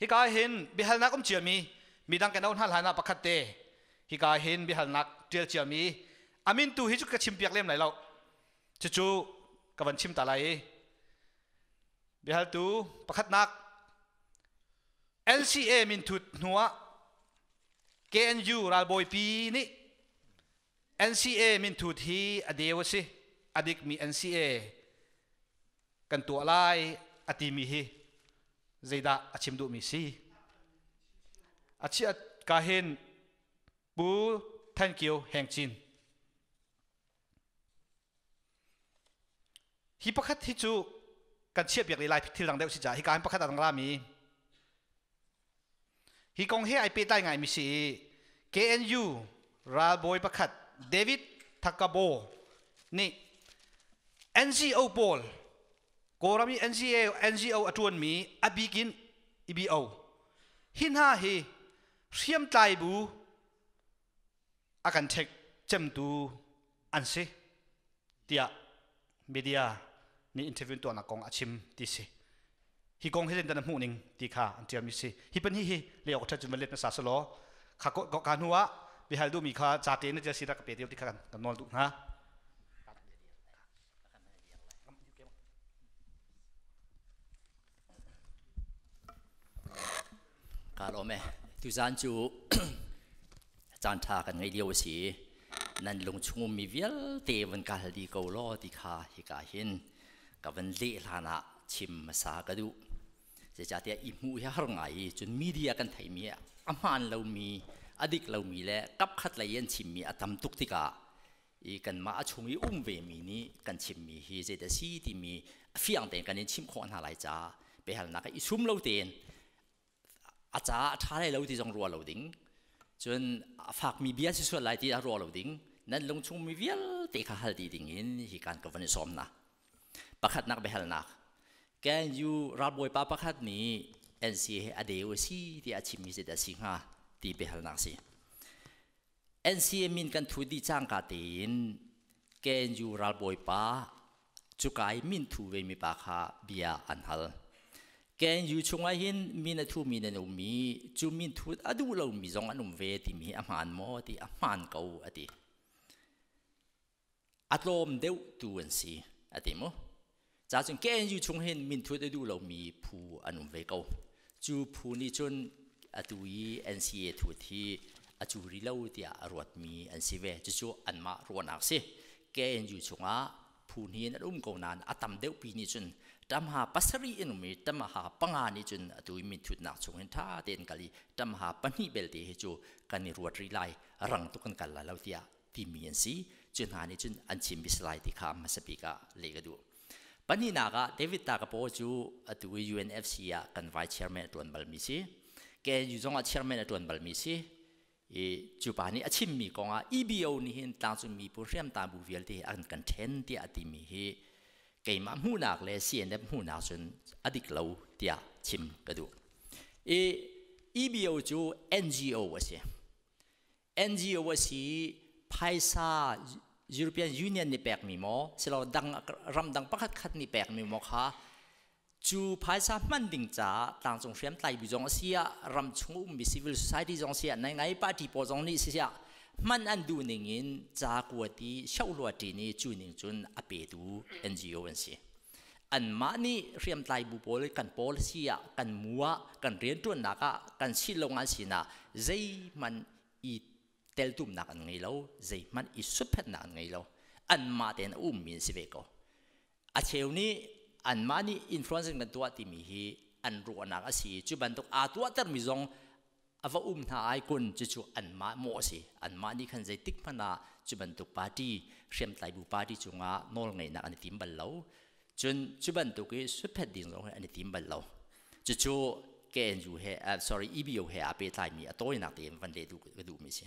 ฮิกาหินบิฮัลนักอมเจียมีมีดังแกนเอาหัานหลายนาประคัตเตฮิกาหินบิฮัลนักเจียเจียมีอามินตูฮิจุกชิมเปียกเล่มไหนเราจู่จู่กวันชิมตาไลบิฮัลตูประคัตนัก LCA มินทุดหัว KNU ราบอยปีนี่ NCA มินทุดฮีอเดียวสิอดีกมี NCA กันตัวไล่อดีมีฮี zeda achim du mi si achi ka hen bu thank you heng chin hi pakhat hi chu kan chia biak lai thil dang deuh si cha hi kan pakhat ang rami hi kong he ai pe tai ngai mi si KNU ra boy pakhat David Thakabo ni NGO Paul ko rami NGO NGO atun mi abikin EBO hin ha hi siam tai bu akan tek chem tu an si tia media ni interview tu na kong achim ti si hi kong hi den mu ning ti kha an tiam si hi pan hi hi le ok thajum let na sa so lo kha ko ka nuwa bi hal du mi kha cha te na ja sira ka pe ti kha kan nol du ha รมทุจันจูจันทากันไงเดียวสินั่นลงชุมมีเวลเตวันกาลดีเกาลอดีคาฮิกาหินกับวันเลลานะชิมมาสากระดูจะจัดเตีอิมูยารงไงจนมีเดียกันไทยเมียอามานเรามีอดีกเรามีแล้วกับขัดไหลยันชิมมีอตำตุกติกาอีกันมาชงอีอุ้มเวมีนี้กันชิมมีฮีเจดซีที่มีฟียงเต็กันีนชิมขอนหาลายจ้าไปหาหนักอีชุมเราเต็นจะท่าได้เราที่จงรัวเราดิ้งจนฝากมีเบียที่สุดหลายที่จะรัวเราดิ้งนั่นลงชุมมีเวียลตีข้าหัลดีดิ้งเห็นที่การกับวันซ้อมนะประคัดนักไปหัลนักแกอยู่รับบวยป้าประคัดนี้เอ็นซีอเดียวซีที่อาชีพมีเสียสิงห์ที่ไปหัลนักสิเอ็นซีมินกันทุดีจ้างกาตินแกอยู่รับบวยป้าจุกายมินทูเวมีปากาเบียอันฮัล ken yu chunga hin min thu min no mi chu min thu adu lo mi zong anum ve ti mi aman mo ti aman ko ati atlom deu tu an si ati mo cha chung ken yu chung hin min thu adu lo mi phu anum ve ko chu phu ni chun atui nca thu thi achu ri lo ti a ruat mi an si ve chu chu an ma ruan ak si ken yu chunga ผูนีนรุ่มกนานอตัมเดวปีนี่จุนตัมหาปัสรีอินุมีตัมหาปังานี่จุนตุยมิทุดนักชงเห็นท่าเด่นกะลีตัมหาปนีเบลตีเฮจูกันิรวดรีไลรังตุกันกันละเลาเตียทีมีอันซีจุนหานี่จุนอันชิมบิสไลที่ข้ามมาสปีกะเลกดูปนีนากะเดวิดตากะโปจูตุยยูเอ็นเอฟซีกันไวเชียร์แมนตวนบัลมิซีแกอยู่จงอาเชียร์แมนตวนบัลมิซีอจุปานี้อาชิมมีกองอาะอีบิโอนี่เห็นตามสุมีผู้เรียมตามบุเวลที่อันกันเทนที่อติมีเฮเกี่ยมหูนักเลเซียนเดมูนักสุนอดิกลาวที่ชิมกระดูเออีบิโอจูเอ็นจีโอวะสิเอ็นจีโอวะสิไพซายุโรปยนยูเนียนนี่แปลกมีมอสิเราดังรำดังประคัดนี่แปลกมีมอค่ะ chu phaisa manding cha tang chung shem tai bi jong sia ram chung mi civil society jong sia nai ngai party po jong ni sia man an du ning in cha ku ti shau lo ti ni chu ning chun a pe du ngo an si an ma ni riam tai bu pol kan pol sia kan mua kan rian tu na ka kan si long an si na zai man i tel tum na kan ngai lo zai man i supet na ngai lo an ma ten um min si ve ko a cheu ni an mani influencing man tua ti mi hi an ru anak asi chu ban tok a tua tar mi zong awa um na ai kun chu chu an ma mo si an mani khan zai tik phana chu ban tok party shem tai bu party chu nga nol ngai na an tim bal lo chun chu ban tok ki su phet ding zong an tim bal lo chu chu ke en ju he sorry ebio he a pe tai mi a toy na te van le du du mi si